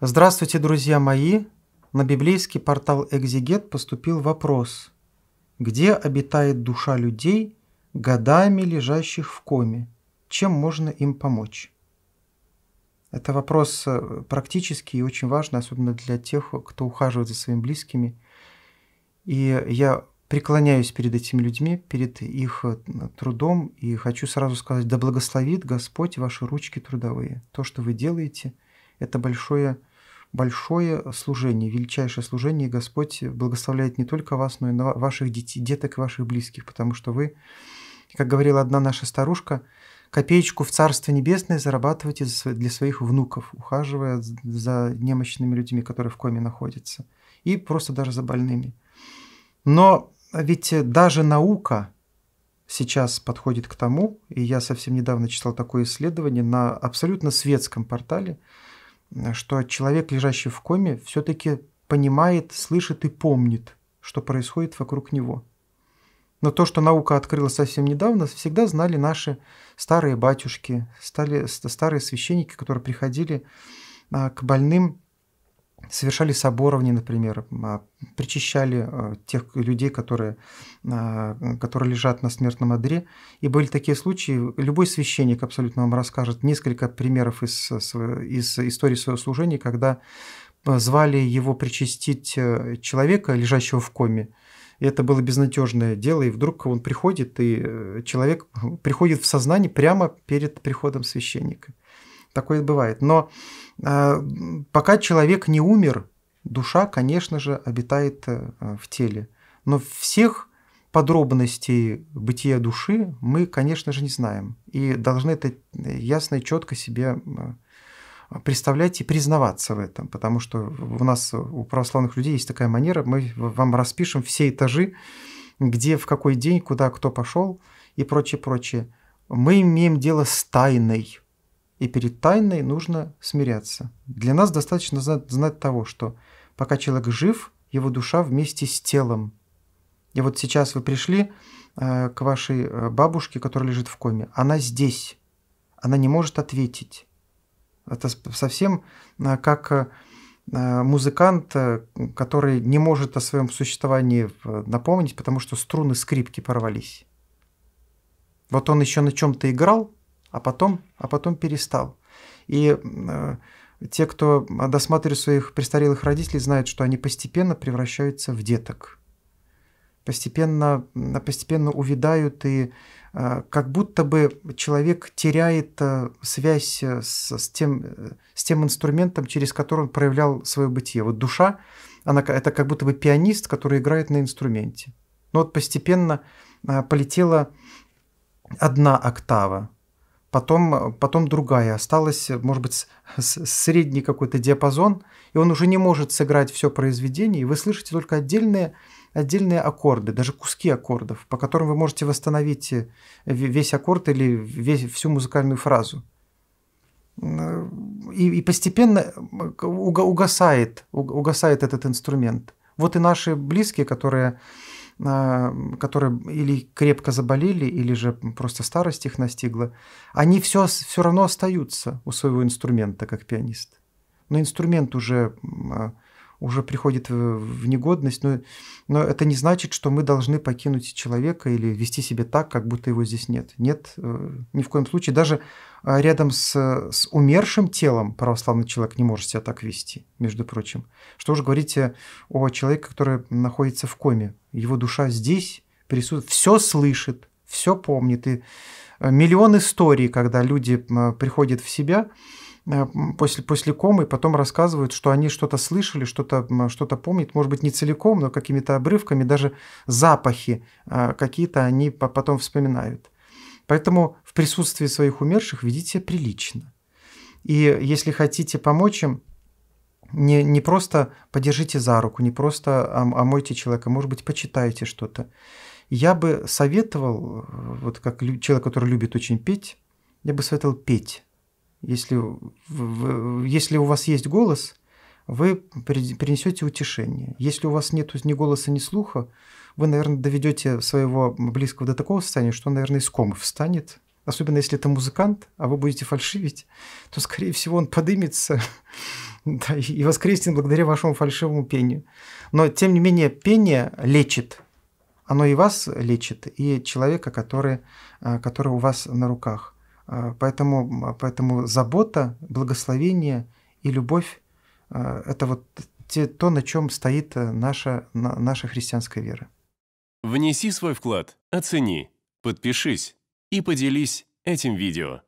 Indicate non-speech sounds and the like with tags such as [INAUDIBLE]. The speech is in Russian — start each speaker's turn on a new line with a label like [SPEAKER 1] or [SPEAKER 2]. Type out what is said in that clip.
[SPEAKER 1] Здравствуйте, друзья мои! На библейский портал «Экзигет» поступил вопрос. Где обитает душа людей, годами лежащих в коме? Чем можно им помочь? Это вопрос э, практический и очень важный, особенно для тех, кто ухаживает за своими близкими. И я преклоняюсь перед этими людьми, перед их э, трудом, и хочу сразу сказать, да благословит Господь ваши ручки трудовые. То, что вы делаете, это большое большое служение, величайшее служение, Господь благословляет не только вас, но и ваших детей, деток и ваших близких, потому что вы, как говорила одна наша старушка, копеечку в Царство Небесное зарабатываете для своих внуков, ухаживая за немощными людьми, которые в коме находятся, и просто даже за больными. Но ведь даже наука сейчас подходит к тому, и я совсем недавно читал такое исследование на абсолютно светском портале, что человек, лежащий в коме, все-таки понимает, слышит и помнит, что происходит вокруг него. Но то, что наука открыла совсем недавно, всегда знали наши старые батюшки, стали, старые священники, которые приходили а, к больным совершали соборовни, например, а, причащали а, тех людей, которые, а, которые лежат на смертном одре. И были такие случаи, любой священник абсолютно вам расскажет несколько примеров из, из истории своего служения, когда звали его причастить э, человека, лежащего в коме, и это было безнадежное дело, и вдруг он приходит, и э, человек приходит в сознание прямо перед приходом священника. Такое бывает. Но э, пока человек не умер, душа, конечно же, обитает э, в теле. Но всех подробностей бытия души мы, конечно же, не знаем. И должны это ясно и четко себе э, представлять и признаваться в этом, потому что у нас, у православных людей есть такая манера, мы вам распишем все этажи, где, в какой день, куда кто пошел и прочее, прочее. Мы имеем дело с тайной и перед тайной нужно смиряться. Для нас достаточно знать того, что пока человек жив, его душа вместе с телом. И вот сейчас вы пришли э, к вашей э, бабушке, которая лежит в коме. Она здесь. Она не может ответить. Это совсем э, как э, музыкант, который не может о своем существовании напомнить, потому что струны скрипки порвались. Вот он еще на чем-то играл, а потом, а потом перестал. И э, те, кто досматривает своих престарелых родителей, знают, что они постепенно превращаются в деток. Постепенно, постепенно увядают, и э, как будто бы человек теряет э, связь э, с, с, тем, э, с тем инструментом, через который он проявлял свое бытие. Вот душа, она, это как будто бы пианист, который играет на инструменте. Но вот постепенно э, полетела одна октава, потом, потом другая. Осталось, может быть, средний какой-то диапазон, и он уже не может сыграть все произведение, и вы слышите только отдельные, отдельные аккорды, даже куски аккордов, по которым вы можете восстановить э, весь аккорд или весь, всю музыкальную фразу э, и, и постепенно угасает, угасает этот инструмент. Вот и наши близкие, которые а, которые или крепко заболели, или же просто старость их настигла, они все, все равно остаются у своего инструмента как пианист. Но инструмент уже а, уже приходит э, в негодность, но, но это не значит, что мы должны покинуть человека или вести себя так, как будто его здесь нет. Нет, э, ни в коем случае. Даже э, рядом с, с умершим телом православный человек не может себя так вести, между прочим. Что уж говорите о человеке, который находится в коме. Его душа здесь присутствует, все слышит, все помнит. И миллион историй, когда люди приходят в себя – Э, после, после комы, потом рассказывают, что они что-то слышали, что-то что помнят, может быть, не целиком, но какими-то обрывками, даже запахи э, какие-то они потом вспоминают. Поэтому в присутствии своих умерших ведите себя прилично. И если хотите помочь им, не, не просто подержите за руку, не просто омойте человека, может быть, почитайте что-то. Я бы советовал, э, вот как человек, который любит очень петь, я бы советовал петь если, если у вас есть голос, вы принесете утешение. Если у вас нет ни голоса, ни слуха, вы, наверное, доведете своего близкого до такого состояния, что он, наверное, из комы встанет. Особенно если это музыкант, а вы будете фальшивить, то, скорее всего, он подымется [LAUGHS] да, и воскреснет благодаря вашему фальшивому пению. Но, тем не менее, пение лечит. Оно и вас лечит, и человека, который, э, который у вас на руках. А, поэтому, а, поэтому забота, благословение и любовь а, – это вот те, то, на чем стоит э, наша, наша христианская вера. Внеси свой вклад, оцени, подпишись и поделись этим видео.